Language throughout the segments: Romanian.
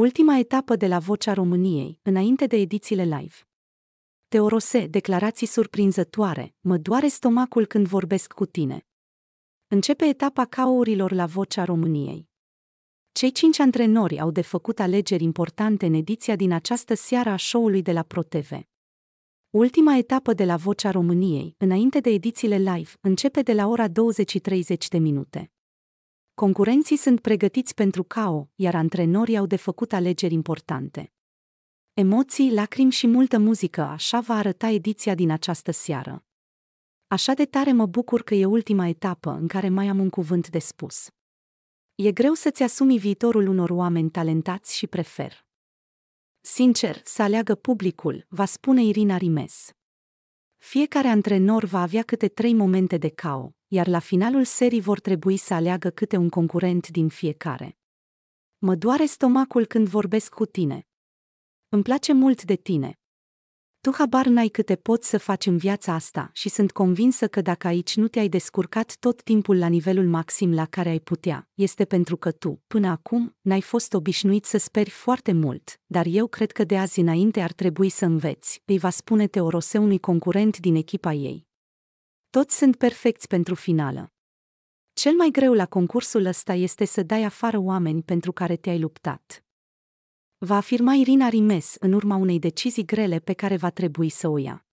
Ultima etapă de la Vocea României, înainte de edițiile live. Teorose, declarații surprinzătoare, mă doare stomacul când vorbesc cu tine. Începe etapa caurilor la Vocea României. Cei cinci antrenori au de făcut alegeri importante în ediția din această seară a show-ului de la ProTV. Ultima etapă de la Vocea României, înainte de edițiile live, începe de la ora 20.30 de minute. Concurenții sunt pregătiți pentru cao, iar antrenorii au de făcut alegeri importante. Emoții, lacrimi și multă muzică, așa va arăta ediția din această seară. Așa de tare mă bucur că e ultima etapă în care mai am un cuvânt de spus. E greu să-ți asumi viitorul unor oameni talentați și prefer. Sincer, să aleagă publicul, va spune Irina Rimes. Fiecare antrenor va avea câte trei momente de cao, iar la finalul serii vor trebui să aleagă câte un concurent din fiecare. Mă doare stomacul când vorbesc cu tine. Îmi place mult de tine. Tu habar n-ai câte poți să faci în viața asta și sunt convinsă că dacă aici nu te-ai descurcat tot timpul la nivelul maxim la care ai putea, este pentru că tu, până acum, n-ai fost obișnuit să speri foarte mult, dar eu cred că de azi înainte ar trebui să înveți, îi va spune Teorose unui concurent din echipa ei, toți sunt perfecți pentru finală. Cel mai greu la concursul ăsta este să dai afară oameni pentru care te-ai luptat. Va afirma Irina Rimes în urma unei decizii grele pe care va trebui să o ia.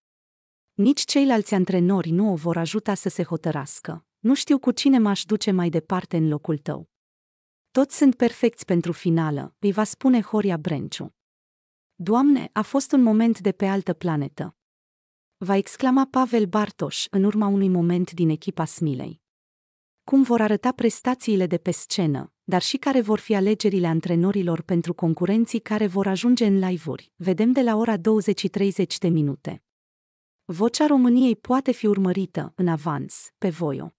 Nici ceilalți antrenori nu o vor ajuta să se hotărască. Nu știu cu cine m-aș duce mai departe în locul tău. Toți sunt perfecți pentru finală, îi va spune Horia Brenciu. Doamne, a fost un moment de pe altă planetă va exclama Pavel Bartoș în urma unui moment din echipa Smilei. Cum vor arăta prestațiile de pe scenă, dar și care vor fi alegerile antrenorilor pentru concurenții care vor ajunge în live-uri, vedem de la ora 20.30 de minute. Vocea României poate fi urmărită, în avans, pe Voio.